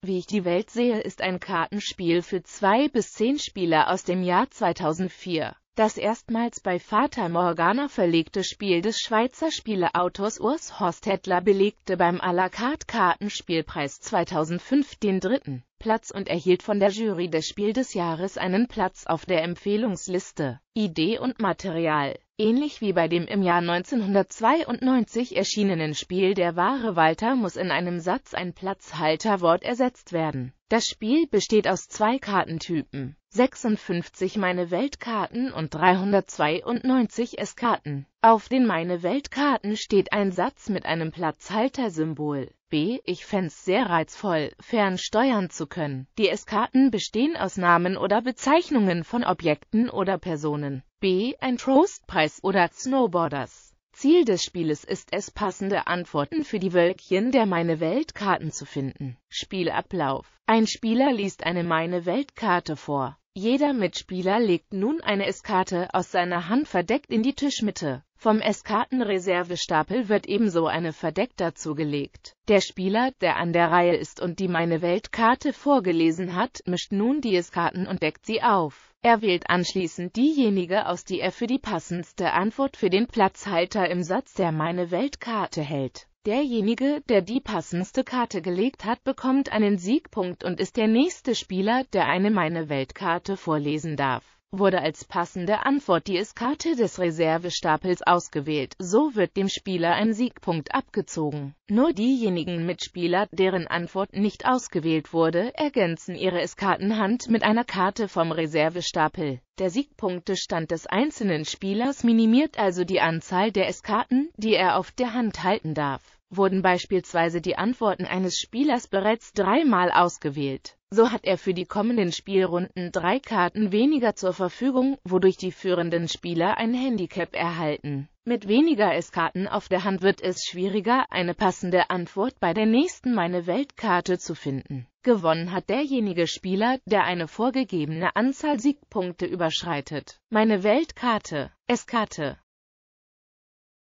Wie ich die Welt sehe ist ein Kartenspiel für zwei bis zehn Spieler aus dem Jahr 2004. Das erstmals bei Vater Morgana verlegte Spiel des Schweizer Spieleautors Urs Hostettler belegte beim à la carte Kartenspielpreis 2005 den dritten Platz und erhielt von der Jury des Spiel des Jahres einen Platz auf der Empfehlungsliste. Idee und Material Ähnlich wie bei dem im Jahr 1992 erschienenen Spiel Der wahre Walter muss in einem Satz ein Platzhalterwort ersetzt werden das Spiel besteht aus zwei Kartentypen, 56 meine Weltkarten und 392 S-Karten. Auf den meine Weltkarten steht ein Satz mit einem Platzhalter-Symbol. B. Ich fänd's sehr reizvoll, fern steuern zu können. Die S-Karten bestehen aus Namen oder Bezeichnungen von Objekten oder Personen. B. Ein Trostpreis oder Snowboarders. Ziel des Spieles ist es, passende Antworten für die Wölkchen der meine Weltkarten zu finden. Spielablauf Ein Spieler liest eine meine Weltkarte vor. Jeder Mitspieler legt nun eine S-Karte aus seiner Hand verdeckt in die Tischmitte. Vom Eskartenreservestapel wird ebenso eine verdeckt dazugelegt. Der Spieler, der an der Reihe ist und die Meine Weltkarte vorgelesen hat, mischt nun die Eskarten und deckt sie auf. Er wählt anschließend diejenige aus, die er für die passendste Antwort für den Platzhalter im Satz der Meine Weltkarte hält. Derjenige, der die passendste Karte gelegt hat, bekommt einen Siegpunkt und ist der nächste Spieler, der eine Meine Weltkarte vorlesen darf wurde als passende Antwort die Eskarte des Reservestapels ausgewählt. So wird dem Spieler ein Siegpunkt abgezogen. Nur diejenigen Mitspieler, deren Antwort nicht ausgewählt wurde, ergänzen ihre Eskartenhand mit einer Karte vom Reservestapel. Der Siegpunktestand des einzelnen Spielers minimiert also die Anzahl der Eskarten, die er auf der Hand halten darf. Wurden beispielsweise die Antworten eines Spielers bereits dreimal ausgewählt, so hat er für die kommenden Spielrunden drei Karten weniger zur Verfügung, wodurch die führenden Spieler ein Handicap erhalten. Mit weniger S-Karten auf der Hand wird es schwieriger, eine passende Antwort bei der nächsten meine Weltkarte zu finden. Gewonnen hat derjenige Spieler, der eine vorgegebene Anzahl Siegpunkte überschreitet. Meine Weltkarte, S-Karte